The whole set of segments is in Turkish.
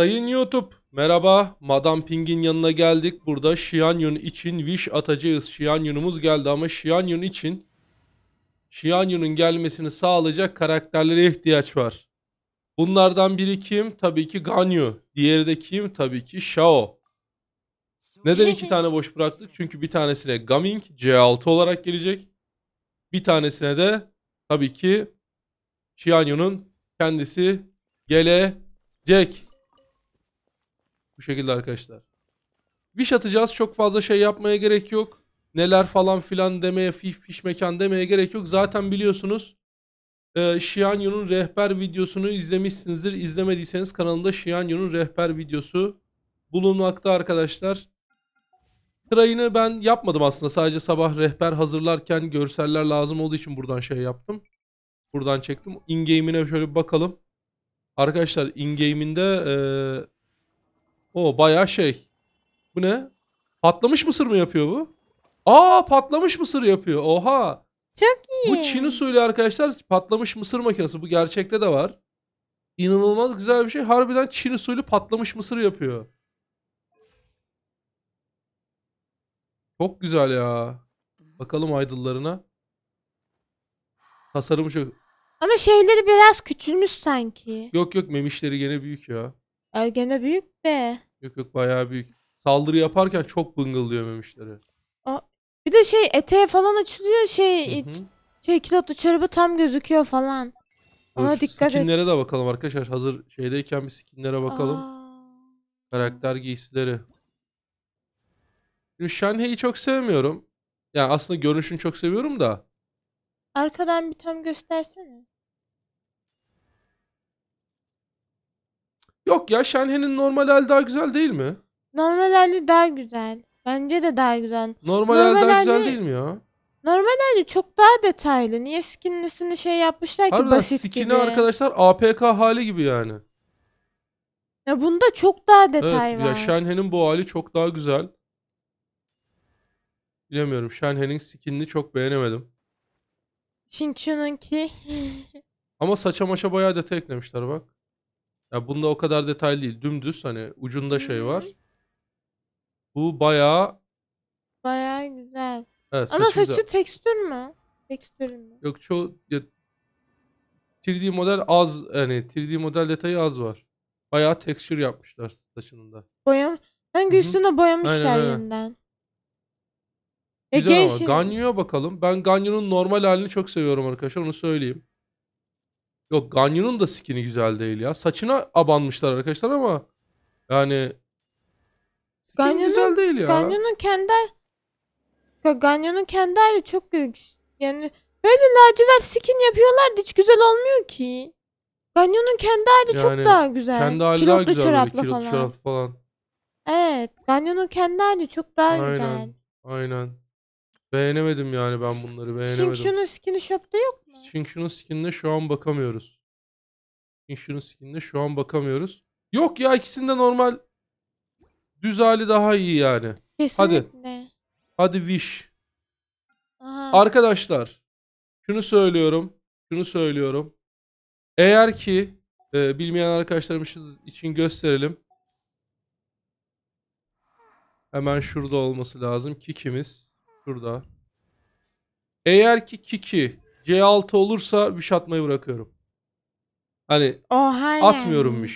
Sayın YouTube, merhaba. Madam Ping'in yanına geldik. Burada Xianyun için wish atacağız. Xianyun'umuz geldi ama Xianyun için Xianyun'un gelmesini sağlayacak karakterlere ihtiyaç var. Bunlardan biri kim? Tabii ki Ganyu. Diğeri de kim? Tabii ki Shao. Neden iki tane boş bıraktık? Çünkü bir tanesine Gaming C6 olarak gelecek. Bir tanesine de tabii ki Xianyun'un kendisi gelecek. Bu şekilde arkadaşlar. Wish atacağız. Çok fazla şey yapmaya gerek yok. Neler falan filan demeye, fiş, fiş mekan demeye gerek yok. Zaten biliyorsunuz e, Shianyu'nun rehber videosunu izlemişsinizdir. İzlemediyseniz kanalımda Shianyu'nun rehber videosu bulunmakta arkadaşlar. Train'i ben yapmadım aslında. Sadece sabah rehber hazırlarken görseller lazım olduğu için buradan şey yaptım. Buradan çektim. In-game'ine şöyle bir bakalım. Arkadaşlar in-game'inde e, o bayağı şey. Bu ne? Patlamış mısır mı yapıyor bu? Aa patlamış mısır yapıyor. Oha. Çok iyi. Bu Çin usulü arkadaşlar patlamış mısır makinesi. Bu gerçekte de var. İnanılmaz güzel bir şey. Harbiden Çin usulü patlamış mısır yapıyor. Çok güzel ya. Bakalım aydıllarına. Tasarımı çok... Ama şeyleri biraz küçülmüş sanki. Yok yok memişleri gene büyük ya. Ergene büyük be. Yok yok bayağı büyük. Saldırı yaparken çok bıngıldıyor memişleri. Aa, bir de şey eteğe falan açılıyor şey Hı -hı. şey kilotlu çorabı tam gözüküyor falan. Ona Dur, dikkat skinlere et. de bakalım arkadaşlar. Hazır şeydeyken bir skinlere bakalım. Aa. Karakter giysileri. Şimdi Shanhei'yi çok sevmiyorum. Yani aslında görünüşünü çok seviyorum da. Arkadan bir tam göstersene. Yok ya Şenhen'in normal hali daha güzel değil mi? Normal hali daha güzel. Bence de daha güzel. Normal, normal hali daha güzel değil mi ya? Normal hali çok daha detaylı. Niye skinlisini şey yapmışlar ki Harbiden basit skin'i gibi. arkadaşlar APK hali gibi yani. Ya bunda çok daha detay evet, var. Ya Şenhen'in bu hali çok daha güzel. Bilemiyorum. Şenhen'in skinini çok beğenemedim. Çünkü Şinçun'unki. Ama saça maşa bayağı detay eklemişler bak. Ya bunda o kadar detaylı değil. Dümdüz hani ucunda şey var. Bu bayağı Bayağı güzel. evet, Ama saçı güzel. tekstür mü? Tekstür mü? Yok çoğu ya, 3D model az yani 3D model detayı az var. Bayağı tekstür yapmışlar saçının da. Boyam. Hangi Hı üstüne boyamışlar Aynen öyle. yeniden? Ya e, Güzel ama gençin- Ganyo'ya bakalım. Ben Ganyo'nun normal halini çok seviyorum arkadaşlar onu söyleyeyim. Yok Ganyu'nun da skin'i güzel değil ya. Saçına abanmışlar arkadaşlar ama yani skin güzel değil ya. Ganyu'nun kendi Ganyu'nun kendi hali çok yani böyle lacivert skin yapıyorlar hiç güzel olmuyor ki. Ganyu'nun kendi hali yani, çok daha güzel. Kendi hali kilotlu daha güzel çoraplı böyle, falan. çoraplı falan. Evet. Ganyu'nun kendi hali çok daha Aynen. güzel. Aynen. Beğenemedim yani ben bunları beğenemedim. Şinkşun'un skin'i shop'ta yok mu? Şinkşun'un skin'ine şu an bakamıyoruz. Şinkşun'un skin'ine şu an bakamıyoruz. Yok ya ikisinde normal düz hali daha iyi yani. Kesinlikle. Hadi. Hadi wish. Aha. Arkadaşlar şunu söylüyorum. Şunu söylüyorum. Eğer ki e, bilmeyen arkadaşlarımız için gösterelim. Hemen şurada olması lazım. Kikimiz. Şurada. Eğer ki Kiki C6 olursa wish atmayı bırakıyorum. Hani Oha yani. atmıyorum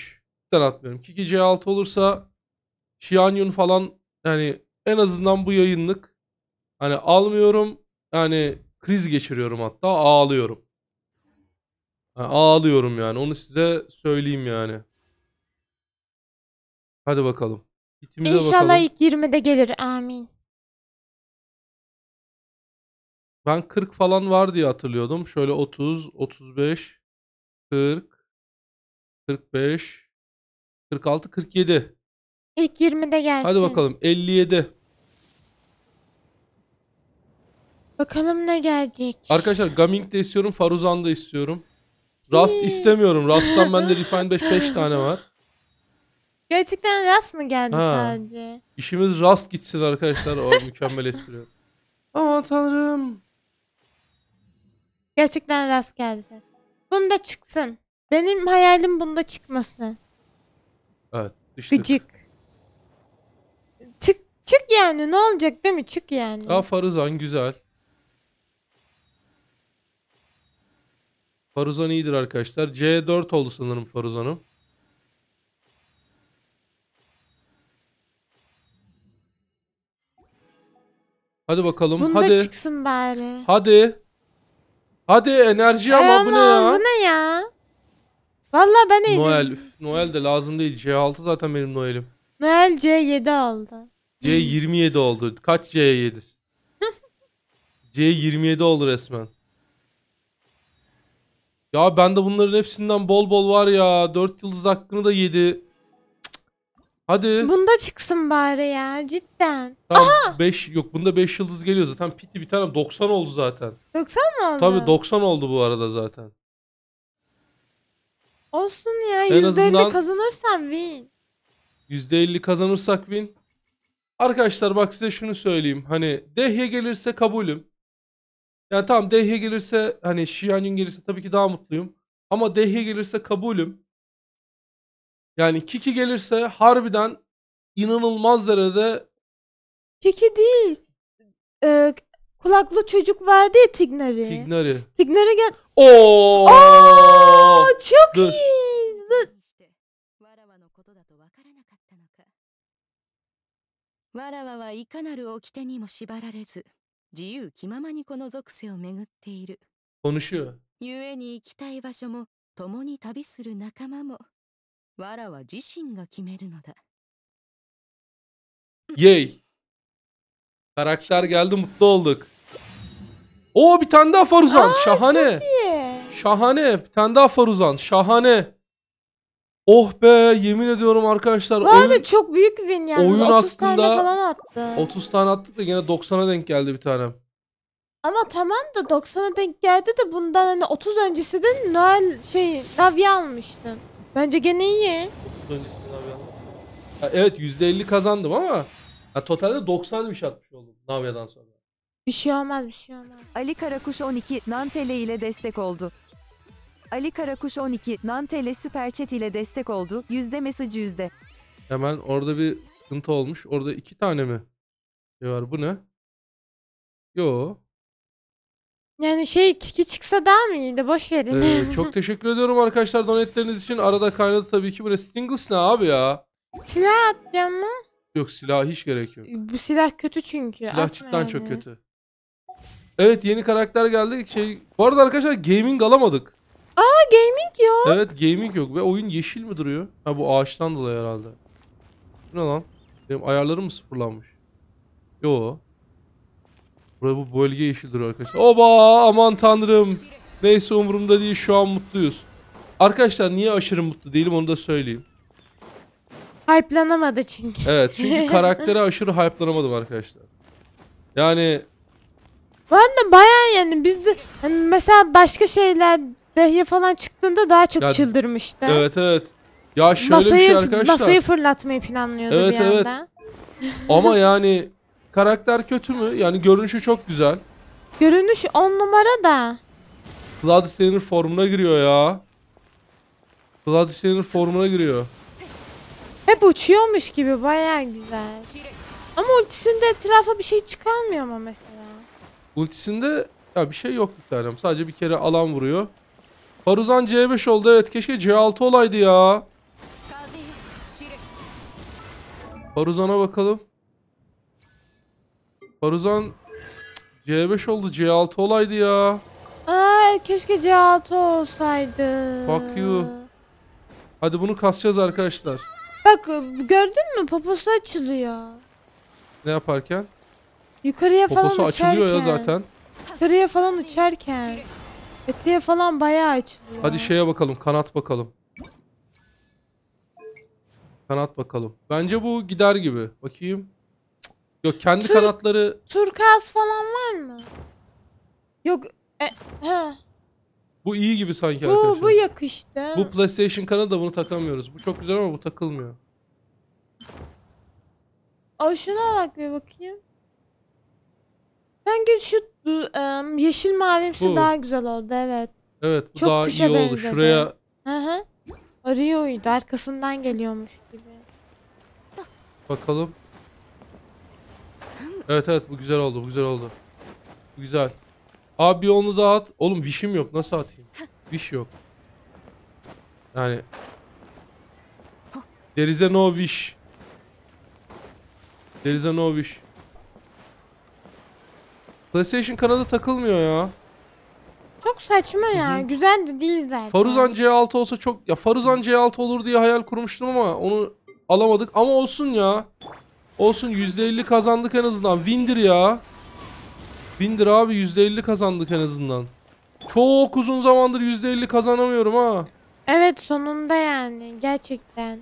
Ben atmıyorum. Kiki C6 olursa Xianyun falan yani en azından bu yayınlık hani almıyorum. Yani kriz geçiriyorum hatta ağlıyorum. Yani ağlıyorum yani onu size söyleyeyim yani. Hadi bakalım. İnşallah bakalım. ilk 20'de gelir. Amin. Ben 40 falan var diye hatırlıyordum. Şöyle 30, 35, 40, 45, 46, 47. İlk 20'de gelsin. Hadi bakalım 57. Bakalım ne gelecek. Arkadaşlar Gaming de istiyorum, Faruzan da istiyorum. Rast istemiyorum. Rast'tan bende Refine 5 5 tane var. Gerçekten rast mı geldi Ha. sadece? İşimiz rast gitsin arkadaşlar. O mükemmel espri. Aman tanrım. Gerçekten rast geldi. Bunda çıksın. Benim hayalim bunda çıkması. Evet. Düştük. Gıcık. Çık çık yani ne olacak değil mi? Çık yani. Aa Faruzan güzel. Faruzan iyidir arkadaşlar. C4 oldu sanırım Faruzan'ım. Hadi bakalım. Bunda hadi. çıksın bari. Hadi. Hadi enerji Ay ama, bu ne ya? Bu ne ya? Valla ben eğlenceli. Noel. üf, Noel de lazım değil. C6 zaten benim Noel'im. Noel C7 aldı. C27 oldu. Kaç C7? C27 oldu resmen. Ya ben de bunların hepsinden bol bol var ya. 4 yıldız hakkını da yedi. Hadi. Bunda çıksın bari ya cidden. Tamam 5 yok bunda 5 yıldız geliyor zaten. Piti bir tane 90 oldu zaten. 90 mı oldu? Tabii 90 oldu bu arada zaten. Olsun ya En %50 azından- kazanırsan win. %50 kazanırsak win. Arkadaşlar bak size şunu söyleyeyim. Hani Dehye gelirse kabulüm. Yani tamam Dehye gelirse hani Şiyanyun gelirse tabii ki daha mutluyum. Ama Dehye gelirse kabulüm. Yani Kiki gelirse harbiden inanılmaz derecede Kiki değil. Ee, kulaklı çocuk verdi ya Tignar'i. Tignar'i. Tignar'i gel... Oo! Oo! Çok Dur. iyi. Dur. わらわのことだとわからなかったのかわらわはいかなる掟にも縛られず自由気ままにこの属性を巡っている Konuşuyor. 故に行きたい場所も共に旅する仲間もわらは自身が決めるのだ。Yay. Karakter geldi mutlu olduk. O bir tane daha Faruzan. Aa, Şahane. Şahane. Bir tane daha Faruzan. Şahane. Oh be yemin ediyorum arkadaşlar. Bu arada çok büyük win yani. Oyun 30 aslında, tane falan attı. 30 tane attık da yine 90'a denk geldi bir tanem. Ama tamam da 90'a denk geldi de bundan hani 30 öncesi de Noel şey Navi almıştın. Bence gene iyi. Ya evet %50 kazandım ama ya totalde 90 bir şey atmış oldum Navya'dan sonra. Bir şey olmaz bir şey olmaz. Ali Karakuş 12 Nantele ile destek oldu. Ali Karakuş 12 Nantele Süper Chat ile destek oldu. Yüzde mesajı yüzde. Hemen orada bir sıkıntı olmuş. Orada iki tane mi? Şey var bu ne? Yo. Yani şey kiki çıksa daha mı iyiydi? Boş verin. Ee, çok teşekkür ediyorum arkadaşlar donetleriniz için. Arada kaynadı tabii ki. Bu ne Stingles ne abi ya? Silah atacağım mı? Yok silah hiç gerek yok. Bu silah kötü çünkü. Silah cidden yani. çok kötü. Evet yeni karakter geldi. Şey, bu arada arkadaşlar gaming alamadık. Aa gaming yok. Evet gaming yok ve oyun yeşil mi duruyor? Ha bu ağaçtan dolayı herhalde. ne lan? Benim ayarlarım mı sıfırlanmış? Yok. Burası bu bölge yeşildir arkadaşlar. Oba aman tanrım. Neyse umurumda değil şu an mutluyuz. Arkadaşlar niye aşırı mutlu değilim onu da söyleyeyim. Hype'lanamadı çünkü. Evet çünkü karaktere aşırı hype'lanamadım arkadaşlar. Yani ben de bayağı yani biz de hani mesela başka şeyler Dehye falan çıktığında daha çok ya, çıldırmıştı. Evet evet. Ya şöyle masayı, bir şey arkadaşlar. Masayı fırlatmayı planlıyordu evet, bir anda. Evet evet. Ama yani Karakter kötü mü? Yani görünüşü çok güzel. Görünüş on numara da. Bloodstainer formuna giriyor ya. Bloodstainer formuna giriyor. Hep uçuyormuş gibi baya güzel. Ama ultisinde etrafa bir şey çıkarmıyor ama mesela. Ultisinde ya bir şey yok bir tanem. Sadece bir kere alan vuruyor. Baruzan C5 oldu evet. Keşke C6 olaydı ya. Baruzan'a bakalım. Baruzan C5 oldu. C6 olaydı ya. Ay keşke C6 olsaydı. Fuck you. Hadi bunu kasacağız arkadaşlar. Bak gördün mü poposu açılıyor. Ne yaparken? Yukarıya falan poposu açılıyor ya zaten. Yukarıya falan uçarken. Öteye falan bayağı açılıyor. Hadi şeye bakalım kanat bakalım. Kanat bakalım. Bence bu gider gibi. Bakayım. Yok kendi Tur kanatları... Turkaz falan var mı? Yok. E, he. Bu iyi gibi sanki bu, arkadaşlar. Bu yakıştı. Bu PlayStation kanadı da bunu takamıyoruz. Bu çok güzel ama bu takılmıyor. O şuna bak bir bakayım. Sanki şu um, yeşil mavimsi bu. daha güzel oldu evet. Evet bu çok daha iyi oldu. Benzedi. Şuraya... Hı hı. arkasından geliyormuş gibi. Bakalım. Evet evet bu güzel oldu bu güzel oldu. Bu güzel. Abi bir onu daha at. Oğlum wish'im yok nasıl atayım? Wish yok. Yani. There is a no wish. There is a no wish. PlayStation kanalı takılmıyor ya. Çok saçma ya. Hı -hı. Güzel de değil zaten. Faruzan C6 olsa çok... Ya Faruzan C6 olur diye hayal kurmuştum ama onu alamadık. Ama olsun ya. Olsun %50 kazandık en azından. Windir ya. Windir abi %50 kazandık en azından. Çok uzun zamandır %50 kazanamıyorum ha. Evet sonunda yani gerçekten.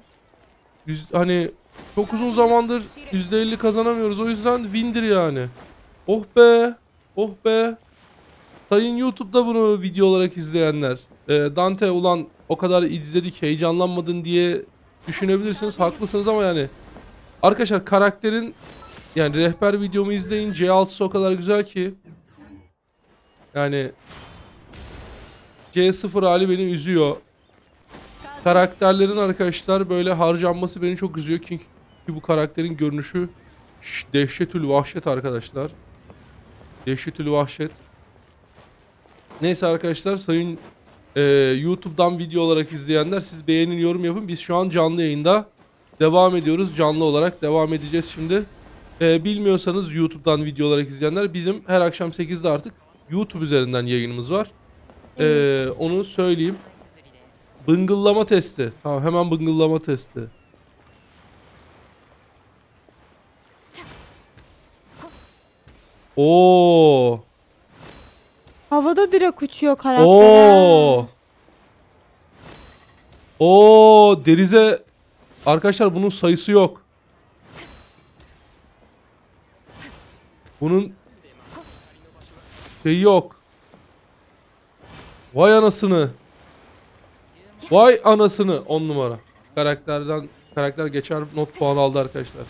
Yüz, hani çok uzun zamandır %50 kazanamıyoruz. O yüzden windir yani. Oh be. Oh be. Sayın YouTube'da bunu video olarak izleyenler. E, Dante ulan o kadar izledik heyecanlanmadın diye düşünebilirsiniz. Haklısınız ama yani Arkadaşlar karakterin yani rehber videomu izleyin. C6'sı o kadar güzel ki. Yani C0 hali beni üzüyor. Karakterlerin arkadaşlar böyle harcanması beni çok üzüyor. Çünkü bu karakterin görünüşü dehşetül vahşet arkadaşlar. Dehşetül vahşet. Neyse arkadaşlar sayın e, YouTube'dan video olarak izleyenler siz beğenin yorum yapın. Biz şu an canlı yayında devam ediyoruz. Canlı olarak devam edeceğiz şimdi. Ee, bilmiyorsanız YouTube'dan video olarak izleyenler bizim her akşam 8'de artık YouTube üzerinden yayınımız var. Ee, Onu söyleyeyim. Bıngıllama testi. Tamam hemen bıngıllama testi. Oo. Havada direk uçuyor karakter. Oo. Oo derize Arkadaşlar bunun sayısı yok. Bunun şey yok. Vay anasını. Vay anasını. 10 numara. Karakterden karakter geçer not puan aldı arkadaşlar.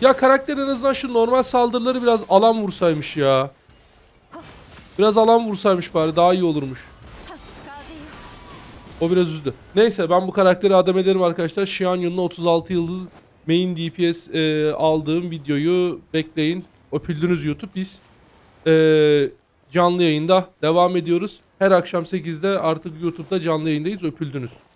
Ya karakter en azından şu normal saldırıları biraz alan vursaymış ya. Biraz alan vursaymış bari daha iyi olurmuş. O biraz üzdü. Neyse ben bu karakteri adam ederim arkadaşlar. Xian Yun'un 36 yıldız main DPS e, aldığım videoyu bekleyin. Öpüldünüz YouTube. Biz e, canlı yayında devam ediyoruz. Her akşam 8'de artık YouTube'da canlı yayındayız. Öpüldünüz.